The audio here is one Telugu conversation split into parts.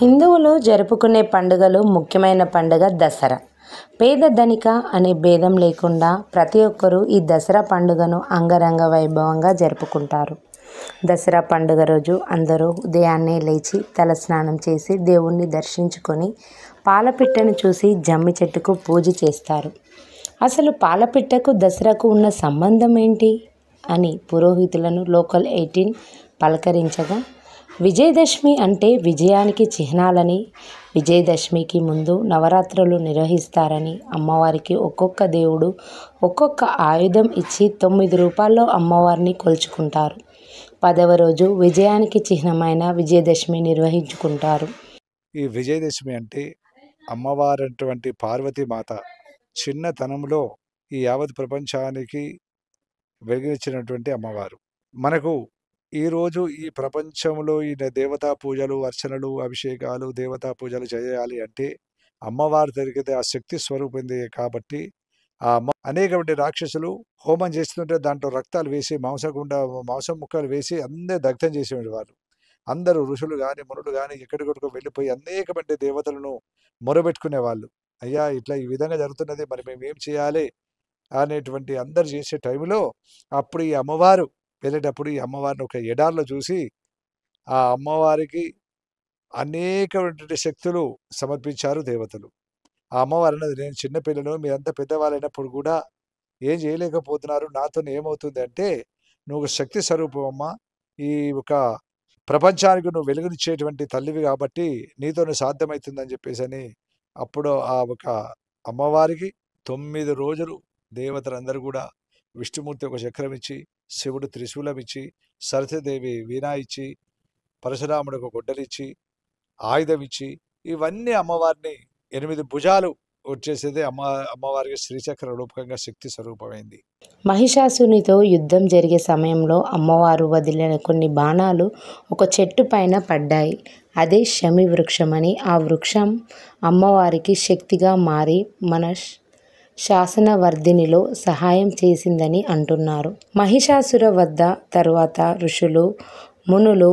హిందువులు జరుపుకునే పండుగలు ముఖ్యమైన పండుగ దసరా పేద ధనిక అనే భేదం లేకుండా ప్రతి ఒక్కరూ ఈ దసరా పండుగను అంగరంగ వైభవంగా జరుపుకుంటారు దసరా పండుగ రోజు అందరూ ఉదయాన్నే లేచి తలస్నానం చేసి దేవుణ్ణి దర్శించుకొని పాలపిట్టను చూసి జమ్మి చెట్టుకు పూజ చేస్తారు అసలు పాలపిట్టకు దసరాకు ఉన్న సంబంధం ఏంటి అని పురోహితులను లోకల్ ఎయిటీన్ పలకరించగా విజయదశమి అంటే విజయానికి చిహ్నాలని విజయదశమికి ముందు నవరాత్రులు నిర్వహిస్తారని అమ్మవారికి ఒక్కొక్క దేవుడు ఒక్కొక్క ఆయుధం ఇచ్చి తొమ్మిది రూపాల్లో అమ్మవారిని కొలుచుకుంటారు పదవ రోజు విజయానికి చిహ్నమైన విజయదశమి నిర్వహించుకుంటారు ఈ విజయదశమి అంటే అమ్మవారు అటువంటి పార్వతీమాత చిన్నతనంలో ఈ యావత్ ప్రపంచానికి వెలిగించినటువంటి అమ్మవారు మనకు ఈరోజు ఈ ప్రపంచంలో ఈ దేవతా పూజలు అర్చనలు అభిషేకాలు దేవతా పూజలు చేయాలి అంటే అమ్మవారు దొరికితే ఆ శక్తి స్వరూపింది కాబట్టి ఆ అమ్మ అనేకమంది రాక్షసులు హోమం చేస్తుంటే దాంట్లో రక్తాలు వేసి మాంసగుండ మాంసం ముక్కలు వేసి అందరూ దగ్ధం చేసేవాడు వారు అందరూ ఋషులు కానీ మునులు కానీ ఎక్కడికొడుకు వెళ్ళిపోయి అనేకమంది దేవతలను మొరబెట్టుకునే వాళ్ళు అయ్యా ఇట్లా ఈ విధంగా జరుగుతున్నది మరి మేము ఏం చేయాలి అనేటువంటి అందరు చేసే టైంలో అప్పుడు ఈ అమ్మవారు వెళ్ళేటప్పుడు ఈ అమ్మవారిని ఒక ఎడార్లో చూసి ఆ అమ్మవారికి అనేకమైనటువంటి శక్తులు సమర్పించారు దేవతలు ఆ అమ్మవారి అన్నది నేను చిన్నపిల్లను మీరంతా పెద్దవాళ్ళైనప్పుడు కూడా ఏం చేయలేకపోతున్నారు నాతో ఏమవుతుంది అంటే నువ్వు శక్తి స్వరూపం అమ్మ ఈ ఒక ప్రపంచానికి నువ్వు వెలుగునిచ్చేటువంటి తల్లివి కాబట్టి నీతో సాధ్యమవుతుందని చెప్పేసి అని అప్పుడు ఆ ఒక అమ్మవారికి తొమ్మిది రోజులు దేవతలందరూ కూడా విష్ణుమూర్తి ఒక చక్రం ఇచ్చి శివుడు త్రిశూలం ఇచ్చి సరస్వదేవి వీణా ఇచ్చి పరశురాముడు ఒక గుడ్డలిచ్చి ఆయుధం ఇచ్చి ఇవన్నీ అమ్మవారిని ఎనిమిది భుజాలు వచ్చేసేది అమ్మ అమ్మవారికి శ్రీచక్ర రూపకంగా శక్తి స్వరూపమైంది మహిషాసునితో యుద్ధం జరిగే సమయంలో అమ్మవారు వదిలిన కొన్ని బాణాలు ఒక చెట్టు పైన పడ్డాయి అదే శమి వృక్షమని ఆ వృక్షం అమ్మవారికి శక్తిగా మారి మన శాసనవర్ధినిలో సహాయం చేసిందని అంటున్నారు మహిషాసుర వద్ద తరువాత ఋషులు మునులు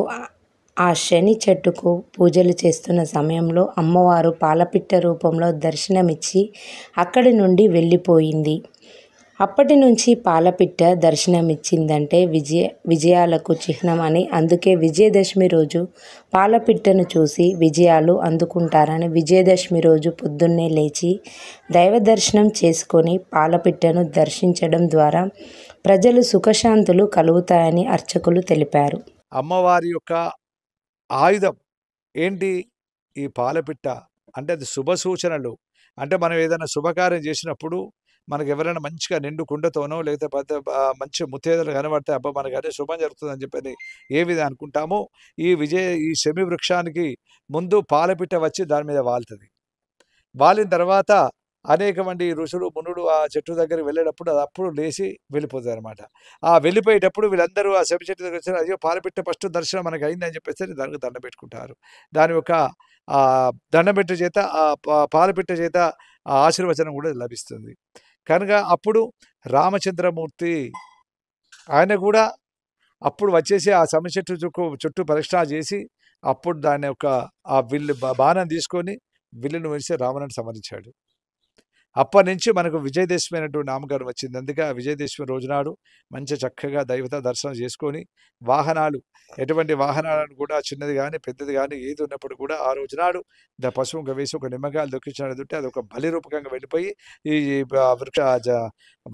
ఆ శని చెట్టుకు పూజలు చేస్తున్న సమయంలో అమ్మవారు పాలపిట్ట రూపంలో దర్శనమిచ్చి అక్కడి నుండి వెళ్ళిపోయింది అప్పటి నుంచి పాలపిట్ట దర్శనమిచ్చిందంటే విజయ విజయాలకు చిహ్నం అని అందుకే విజయదశమి రోజు పాలపిట్టను చూసి విజయాలు అందుకుంటారని విజయదశమి రోజు పొద్దున్నే లేచి దైవ దర్శనం చేసుకొని పాలపిట్టను దర్శించడం ద్వారా ప్రజలు సుఖశాంతులు కలుగుతాయని అర్చకులు తెలిపారు అమ్మవారి యొక్క ఆయుధం ఏంటి ఈ పాలపిట్ట అంటే అది శుభ సూచనలు అంటే మనం ఏదైనా శుభకార్యం చేసినప్పుడు మనకు ఎవరైనా మంచిగా నిండు కుండతోనో లేకపోతే పెద్ద మంచి ముత్తేదలు కనబడితే అబ్బా మనకు అదే శుభం జరుగుతుందని చెప్పని ఏ విధంగా అనుకుంటామో ఈ విజయ ఈ శమి వృక్షానికి ముందు పాలపిట్ట వచ్చి దాని మీద వాలుతుంది వాలిన తర్వాత అనేక మంది ఋషులు మునుడు ఆ చెట్టు దగ్గరికి వెళ్ళేటప్పుడు అది అప్పుడు లేచి వెళ్ళిపోతుంది అనమాట ఆ వెళ్ళిపోయేటప్పుడు వీళ్ళందరూ ఆ శమి చెట్టు దగ్గర వచ్చారు అయ్యో పాలపిట్ట ఫస్ట్ దర్శనం మనకు అయిందని చెప్పేసి దానికి దండ పెట్టుకుంటారు దాని యొక్క దండ పెట్టే చేత ఆ పాలపిట్ట చేత ఆ ఆశీర్వచనం కూడా లభిస్తుంది కనుక అప్పుడు రామచంద్రమూర్తి ఆయన కూడా అప్పుడు వచ్చేసి ఆ సమ చెట్టు చుట్టూ చుట్టూ పరీక్ష చేసి అప్పుడు దాని యొక్క ఆ విల్లు బాణం తీసుకొని విల్లును వేసి రావణాన్ని సంహరించాడు అప్పటి నుంచి మనకు విజయదశమి అనేటువంటి నామకారం వచ్చింది అందుకే ఆ విజయదశమి రోజునాడు మంచి చక్కగా దైవత దర్శనం చేసుకొని వాహనాలు ఎటువంటి వాహనాలను కూడా చిన్నది కానీ పెద్దది కానీ ఏది ఉన్నప్పుడు కూడా ఆ రోజునాడు పశువు ఇంకా వేసి ఒక నిమ్మకాయలు దొక్కించినది ఉంటే అది ఒక బలి రూపకంగా వెళ్ళిపోయి ఈ వృక్ష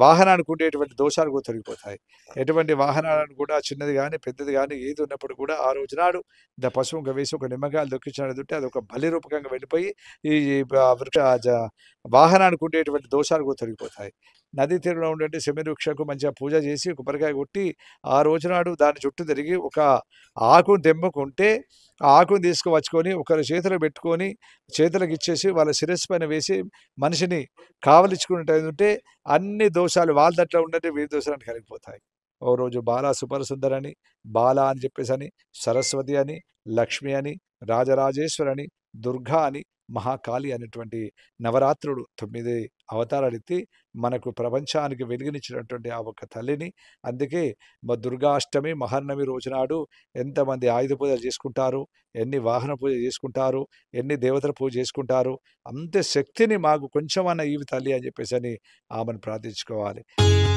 వాహనానికి ఉండేటువంటి దోషాలు కూడా తొలగిపోతాయి ఎటువంటి వాహనాలను కూడా చిన్నది కానీ పెద్దది కానీ ఏది ఉన్నప్పుడు కూడా ఆ రోజునాడు ద పశువు ఇంకా వేసి ఒక నిమ్మకాయలు దొక్కించినది ఉంటే అది ఒక బలి రూపకంగా వెళ్ళిపోయి ఈ వృక్ష వాహనానికి ఉండేటువంటి దోషాలు కూడా తొలగిపోతాయి నది తీరంలో ఉండే శమివృక్షకు మంచిగా పూజ చేసి కొబ్బరికాయ కొట్టి ఆ రోజు నాడు దాని చుట్టూ తిరిగి ఒక ఆకును దెమ్మకుంటే ఆ ఆకును తీసుకువచ్చుకొని ఒకరి చేతులు పెట్టుకొని చేతులకు ఇచ్చేసి వాళ్ళ శిరస్సు పైన వేసి మనిషిని ఉంటే అన్ని దోషాలు వాళ్ళ దట్లో ఉండే వీరి దోషాలను కలిగిపోతాయి ఓ రోజు బాల సుపరసుందర్ అని బాల అని చెప్పేసి అని సరస్వతి అని లక్ష్మి అని రాజరాజేశ్వరని అని దుర్గా అని మహాకాళి అనేటువంటి నవరాత్రుడు తొమ్మిది అవతారాలు ఎత్తి మనకు ప్రపంచానికి వెలిగినిచ్చినటువంటి ఆ ఒక తల్లిని అందుకే మా దుర్గాష్టమి మహర్నమి రోజునాడు ఎంతమంది ఆయుధ పూజ చేసుకుంటారు ఎన్ని వాహన పూజ చేసుకుంటారు ఎన్ని దేవతల పూజ చేసుకుంటారు అంతే శక్తిని మాకు కొంచెమన్నా ఇవి తల్లి అని చెప్పేసి అని ఆమెను ప్రార్థించుకోవాలి